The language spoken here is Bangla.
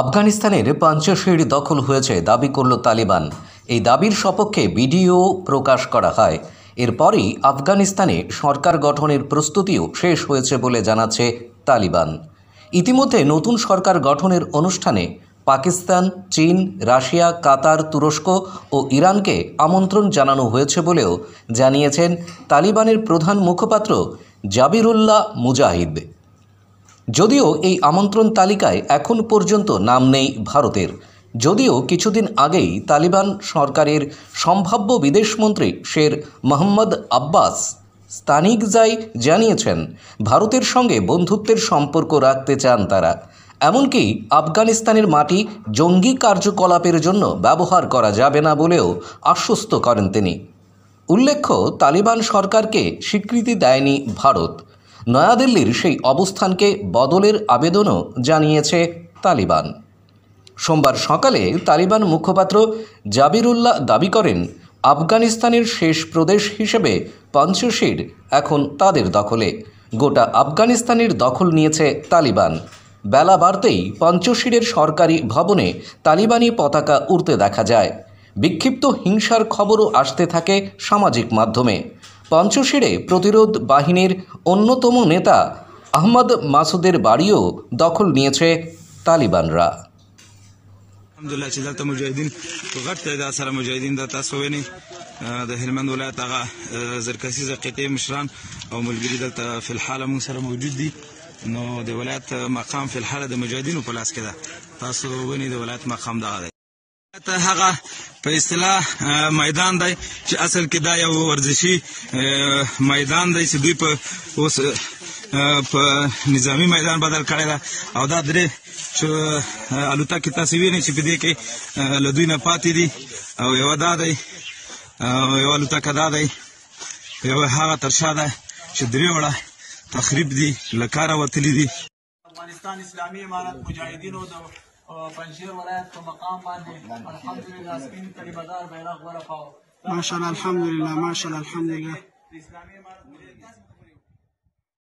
আফগানিস্তানের পাঞ্চশির দখল হয়েছে দাবি করল তালিবান এই দাবির সপক্ষে ভিডিও প্রকাশ করা হয় এরপরই আফগানিস্তানে সরকার গঠনের প্রস্তুতিও শেষ হয়েছে বলে জানাচ্ছে তালিবান ইতিমধ্যে নতুন সরকার গঠনের অনুষ্ঠানে পাকিস্তান চীন রাশিয়া কাতার তুরস্ক ও ইরানকে আমন্ত্রণ জানানো হয়েছে বলেও জানিয়েছেন তালিবানের প্রধান মুখপাত্র জাবিরুল্লাহ মুজাহিদ যদিও এই আমন্ত্রণ তালিকায় এখন পর্যন্ত নাম নেই ভারতের যদিও কিছুদিন আগেই তালিবান সরকারের সম্ভাব্য বিদেশমন্ত্রী শের মোহাম্মদ আব্বাস স্তানিকজাই জানিয়েছেন ভারতের সঙ্গে বন্ধুত্বের সম্পর্ক রাখতে চান তারা এমনকি আফগানিস্তানের মাটি জঙ্গি কার্যকলাপের জন্য ব্যবহার করা যাবে না বলেও আশ্বস্ত করেন তিনি উল্লেখ্য তালিবান সরকারকে স্বীকৃতি দেয়নি ভারত নয়াদিল্লির সেই অবস্থানকে বদলের আবেদনও জানিয়েছে তালিবান সোমবার সকালে তালিবান মুখপাত্র জাবিরুল্লাহ দাবি করেন আফগানিস্তানের শেষ প্রদেশ হিসেবে পঞ্চশির এখন তাদের দখলে গোটা আফগানিস্তানের দখল নিয়েছে তালিবান বেলা বাড়তেই পঞ্চশিরের সরকারি ভবনে তালিবানি পতাকা উড়তে দেখা যায় বিক্ষিপ্ত হিংসার খবরও আসতে থাকে সামাজিক মাধ্যমে পঞ্চশিরে প্রতিরোধ বাহিনীর অন্যতম নেতা আহমদ মাসুদের বাড়িও দখল নিয়েছে তালিবানরা الحمدلله چې دلته مجاهدین په غټ تعداد سره مجاهدین د تاسو ویني د هلمند ولایت هغه زرکسیزه قطعې مشران او ملګري دلته فی الحاله موږ سره موجود دي نو د ولایت مقام فی الحاله د مجاهدینو په لاس کې ده تاسو ویني د ولایت مقام دغه دی ته هغه په اصطلاح میدان دی چې اصل کې دا یو ورزشي میدان دی چې دوی په اوس په نظامی میدان بدل کړی ده او دا درې چې الوتکې تاسې وینئ چې په دې کې له دوی نه پاتې دي او یوه دا دی او یوه الوتکه دا دی یوه هغه تر شا ده چې درې وړه تخریب دي له کاره وتلي دي افغانستان اسلامي امارت مجاهدینو د ما شاء الله الحمد لله ما شاء الله الحمد لله